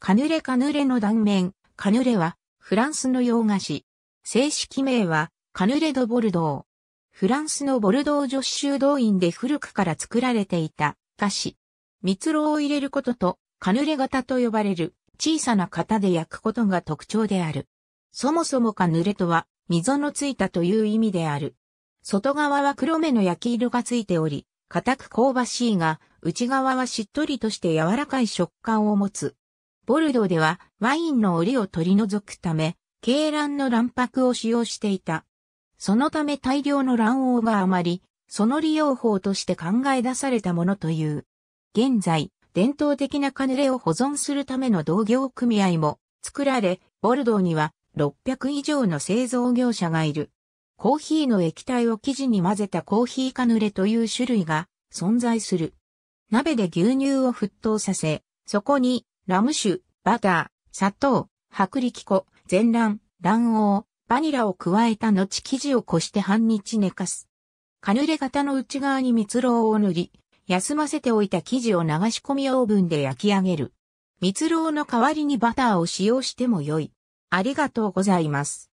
カヌレカヌレの断面、カヌレはフランスの洋菓子。正式名はカヌレ・ド・ボルドー。フランスのボルドー女子修道院で古くから作られていた菓子。蜜蝋を入れることとカヌレ型と呼ばれる小さな型で焼くことが特徴である。そもそもカヌレとは溝のついたという意味である。外側は黒目の焼き色がついており、硬く香ばしいが、内側はしっとりとして柔らかい食感を持つ。ボルドーではワインの檻を取り除くため、鶏卵の卵白を使用していた。そのため大量の卵黄が余り、その利用法として考え出されたものという。現在、伝統的なカヌレを保存するための同業組合も作られ、ボルドーには600以上の製造業者がいる。コーヒーの液体を生地に混ぜたコーヒーカヌレという種類が存在する。鍋で牛乳を沸騰させ、そこにラム酒、バター、砂糖、薄力粉、全卵、卵黄、バニラを加えた後生地をこして半日寝かす。カヌレ型の内側に蜜蝋を塗り、休ませておいた生地を流し込みオーブンで焼き上げる。蜜蝋の代わりにバターを使用しても良い。ありがとうございます。